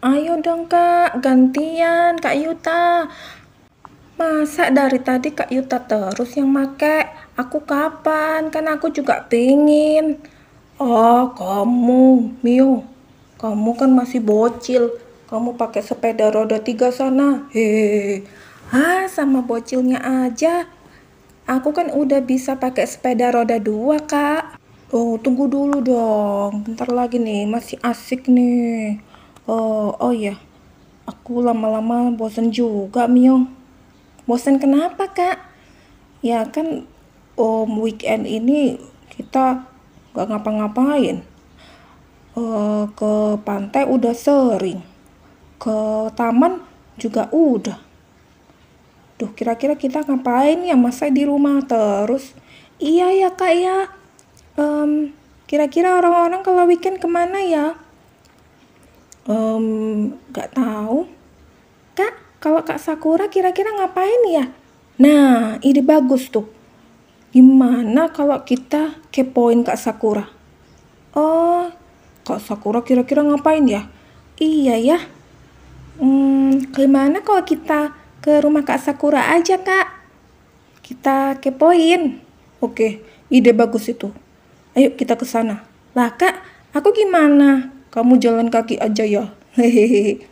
Ayo dong kak, gantian kak Yuta. Masa dari tadi kak Yuta terus yang make? Aku kapan? Kan aku juga pingin. Oh kamu, Mio. Kamu kan masih bocil. Kamu pakai sepeda roda tiga sana. Hehehe. Ah sama bocilnya aja. Aku kan udah bisa pakai sepeda roda dua kak. Oh, tunggu dulu dong. Bentar lagi nih, masih asik nih. Oh, oh iya. Aku lama-lama bosen juga, Mio. Bosen kenapa, Kak? Ya kan om um, weekend ini kita gak ngapa-ngapain. Uh, ke pantai udah sering. Ke taman juga udah. Duh, kira-kira kita ngapain ya? Masa di rumah terus? Iya ya, Kak ya. Um, kira-kira orang-orang kalau weekend kemana ya? nggak um, tahu kak kalau kak Sakura kira-kira ngapain ya nah ide bagus tuh gimana kalau kita kepoin kak Sakura oh kak Sakura kira-kira ngapain ya iya ya hmm, gimana kalau kita ke rumah kak Sakura aja kak kita kepoin oke ide bagus itu ayo kita ke sana lah kak aku gimana kamu jalan kaki aja ya. Hehehe.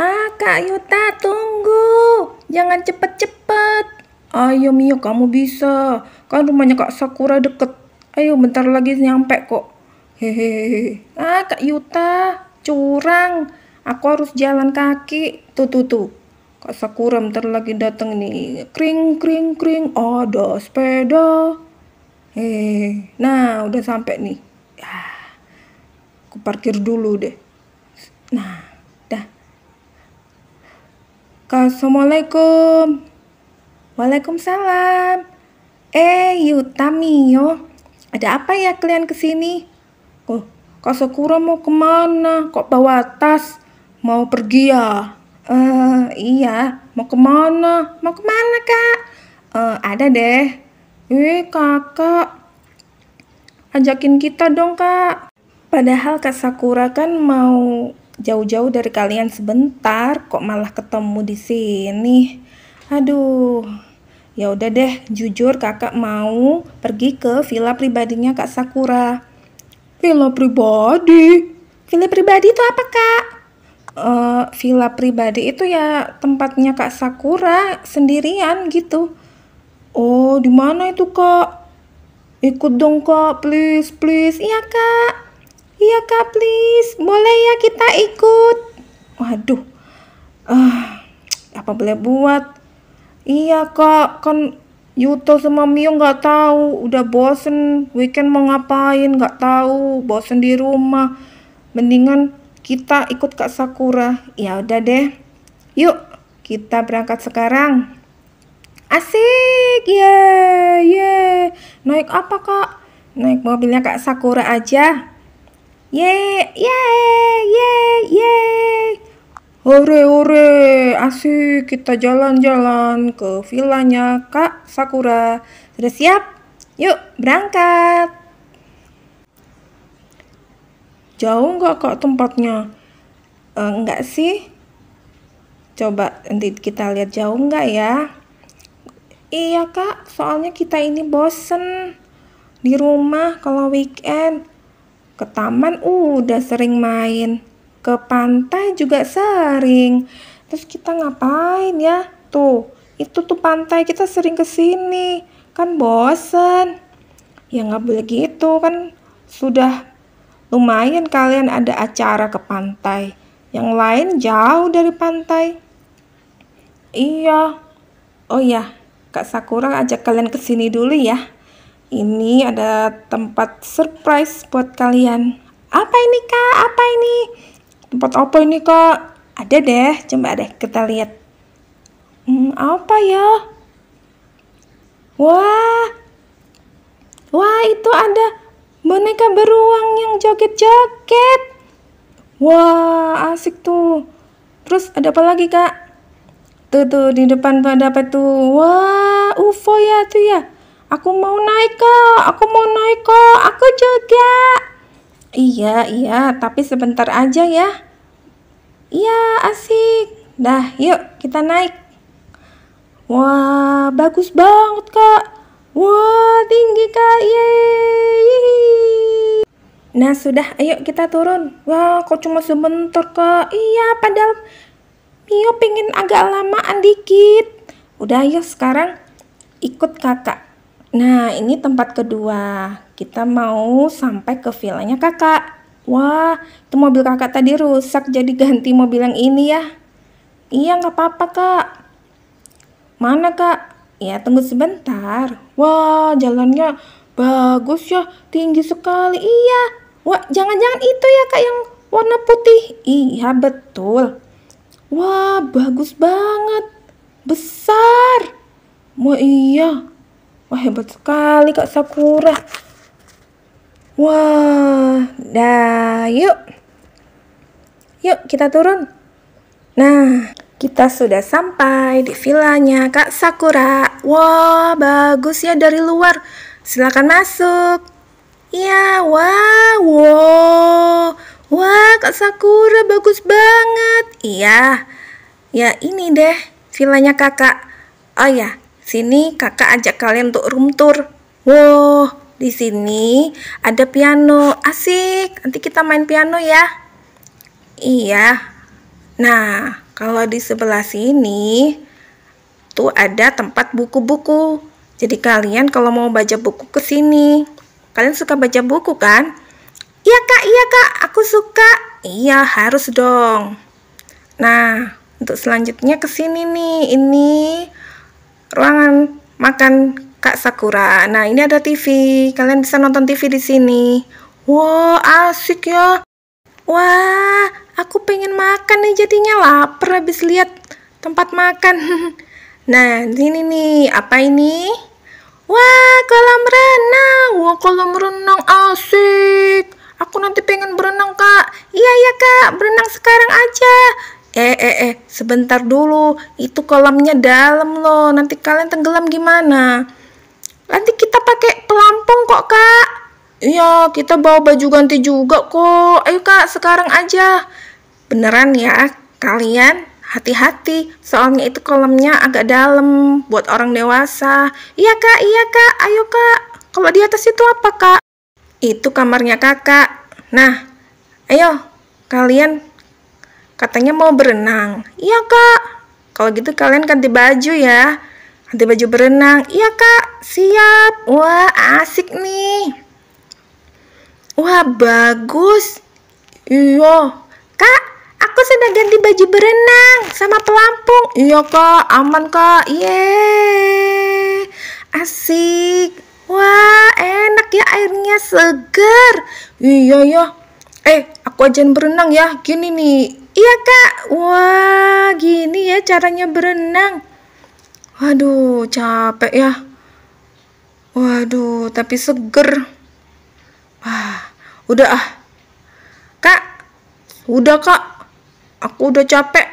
Ah, Kak Yuta, tunggu. Jangan cepet-cepet. Ayo Mio, kamu bisa. Kan rumahnya Kak Sakura deket. Ayo, bentar lagi nyampe kok. Hehehe. Ah, Kak Yuta, curang. Aku harus jalan kaki. Tuh, tuh, tuh. Kak Sakura bentar lagi dateng nih. Kring, kring, kring. Ada sepeda. Hehehe. Nah, udah sampai nih. ah aku parkir dulu deh nah dah assalamualaikum waalaikumsalam eh yo ada apa ya kalian kesini oh Kak Sakura mau kemana? Kok bawa tas? Mau pergi ya? Eh, uh, iya. Mau kemana? Mau kemana, Kak? Uh, ada deh. Eh, kakak. Ajakin kita dong, Kak. Padahal Kak Sakura kan mau jauh-jauh dari kalian sebentar, kok malah ketemu di sini. Aduh. Ya udah deh, jujur Kakak mau pergi ke villa pribadinya Kak Sakura. Villa pribadi? Villa pribadi itu apa, Kak? Uh, villa pribadi itu ya tempatnya Kak Sakura sendirian gitu. Oh, di mana itu, Kak? Ikut dong, Kak. Please, please. Iya, Kak. Iya kak please, boleh ya kita ikut. Waduh, uh, apa boleh buat? Iya kak, kan Yuto sama Mio nggak tahu, udah bosen weekend mau ngapain nggak tahu, bosen di rumah. Mendingan kita ikut kak Sakura. Ya udah deh, yuk kita berangkat sekarang. Asik, yeah, Yeah. Naik apa kak? Naik mobilnya kak Sakura aja. Ye, ye, ye, ye. Hore, hore, asik kita jalan-jalan ke villanya Kak Sakura. Sudah siap? Yuk, berangkat. Jauh nggak kak tempatnya? E, eh, enggak sih. Coba nanti kita lihat jauh nggak ya. Iya kak, soalnya kita ini bosen di rumah kalau weekend ke taman udah sering main, ke pantai juga sering. Terus kita ngapain ya? Tuh, itu tuh pantai kita sering ke sini. Kan bosen. Ya nggak boleh gitu kan sudah lumayan kalian ada acara ke pantai. Yang lain jauh dari pantai. Iya. Oh ya, Kak Sakura ajak kalian ke sini dulu ya. Ini ada tempat surprise buat kalian. Apa ini kak? Apa ini? Tempat apa ini kak? Ada deh, coba deh kita lihat. Hmm, apa ya? Wah, wah itu ada boneka beruang yang joget-joget. Wah, asik tuh. Terus ada apa lagi kak? Tuh tuh di depan tuh ada apa tuh? Wah, UFO ya tuh ya. Aku mau naik kok, aku mau naik kok, aku juga. Iya, iya, tapi sebentar aja ya. Iya, asik. Dah, yuk kita naik. Wah, bagus banget kak. Wah, tinggi kak, yeay. Nah, sudah, ayo kita turun. Wah, kok cuma sebentar kak. Iya, padahal Mio pengen agak lamaan dikit. Udah, yuk sekarang ikut kakak. Nah, ini tempat kedua. Kita mau sampai ke vilanya kakak. Wah, itu mobil kakak tadi rusak jadi ganti mobil yang ini ya. Iya, nggak apa-apa kak. Mana kak? Ya, tunggu sebentar. Wah, jalannya bagus ya, tinggi sekali. Iya, wah jangan-jangan itu ya kak yang warna putih. Iya, betul. Wah, bagus banget. Besar. Wah, iya, Wah hebat sekali Kak Sakura. Wah, dah yuk. Yuk kita turun. Nah, kita sudah sampai di villanya Kak Sakura. Wah, bagus ya dari luar. Silakan masuk. Iya, wah, wow. Wah, Kak Sakura bagus banget. Iya. Ya, ini deh villanya Kakak. Oh ya, Sini kakak ajak kalian untuk room tour. Wow, di sini ada piano. Asik, nanti kita main piano ya. Iya. Nah, kalau di sebelah sini tuh ada tempat buku-buku. Jadi kalian kalau mau baca buku ke sini. Kalian suka baca buku kan? Iya kak, iya kak, aku suka. Iya, harus dong. Nah, untuk selanjutnya ke sini nih. Ini ruangan makan Kak Sakura. Nah, ini ada TV. Kalian bisa nonton TV di sini. Wow, asik ya. Wah, aku pengen makan nih jadinya lapar habis lihat tempat makan. nah, ini nih, apa ini? Wah, kolam renang. Wah, kolam renang asik. Aku nanti pengen berenang, Kak. Iya, iya Kak. Berenang sekarang aja. Eh, eh, eh, sebentar dulu. Itu kolamnya dalam loh. Nanti kalian tenggelam gimana? Nanti kita pakai pelampung kok, Kak. Iya, kita bawa baju ganti juga kok. Ayo, Kak, sekarang aja. Beneran ya, kalian hati-hati. Soalnya itu kolamnya agak dalam buat orang dewasa. Iya, Kak, iya, Kak. Ayo, Kak. Kalau di atas itu apa, Kak? Itu kamarnya Kakak. Nah, ayo kalian Katanya mau berenang. Iya kak. Kalau gitu kalian ganti baju ya. Ganti baju berenang. Iya kak. Siap. Wah asik nih. Wah bagus. Iya. Kak, aku sedang ganti baju berenang sama pelampung. Iya kak, aman kak. Ye. Asik. Wah, enak ya airnya seger. Iya ya. Eh, aku ajain berenang ya. Gini nih, Iya kak, wah gini ya caranya berenang. Waduh, capek ya. Waduh, tapi seger. Wah, udah ah. Kak, udah kak. Aku udah capek.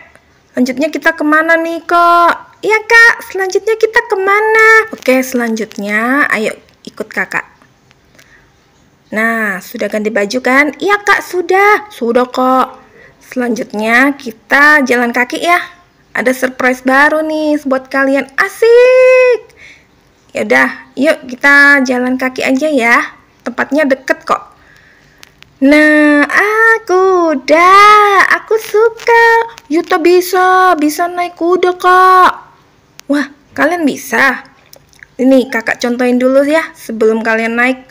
Selanjutnya kita kemana nih kak? Iya kak, selanjutnya kita kemana? Oke, selanjutnya ayo ikut kakak. Nah, sudah ganti baju kan? Iya kak, sudah. Sudah kok. Selanjutnya kita jalan kaki ya. Ada surprise baru nih buat kalian. Asik. yaudah yuk kita jalan kaki aja ya. Tempatnya deket kok. Nah, aku udah, aku suka. Yuta bisa, bisa naik kuda kok Wah, kalian bisa. Ini kakak contohin dulu ya sebelum kalian naik.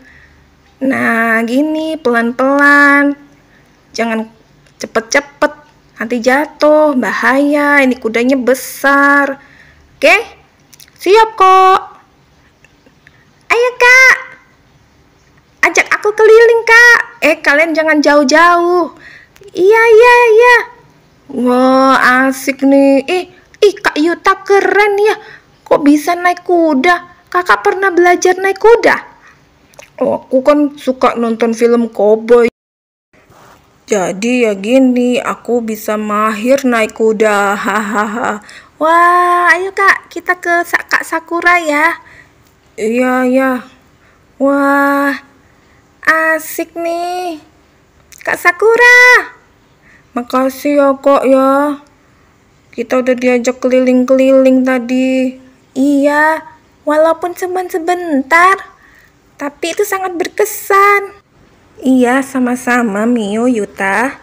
Nah, gini pelan-pelan. Jangan Cepet-cepet, nanti jatuh, bahaya, ini kudanya besar. Oke? Siap kok. Ayo kak, ajak aku keliling kak. Eh kalian jangan jauh-jauh. Iya, iya, iya. Wah, asik nih. Ih, eh, ih Kak Yuta keren ya. Kok bisa naik kuda? Kakak pernah belajar naik kuda? Oh, aku kan suka nonton film koboi. Jadi ya gini, aku bisa mahir naik kuda. Hahaha. Wah, ayo Kak, kita ke Kak Sakura ya. Iya, ya. Wah, asik nih. Kak Sakura. Makasih ya kok ya. Kita udah diajak keliling-keliling tadi. Iya, walaupun cuma sebentar, tapi itu sangat berkesan. Iya, sama-sama Mio, Yuta.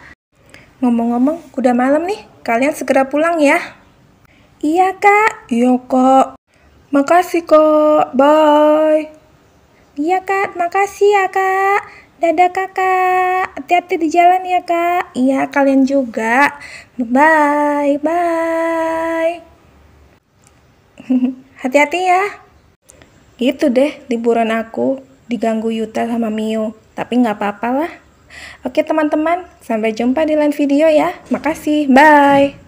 Ngomong-ngomong, udah malam nih. Kalian segera pulang ya. Iya, Kak. Iya, Kak. Makasih, Kak. Bye. Iya, Kak. Makasih ya, Kak. Dadah, Kakak. Hati-hati di jalan ya, Kak. Iya, kalian juga. Bye. Bye. Hati-hati ya. Gitu deh liburan aku diganggu Yuta sama Mio. Tapi nggak apa-apalah. Oke teman-teman, sampai jumpa di lain video ya. Makasih, bye!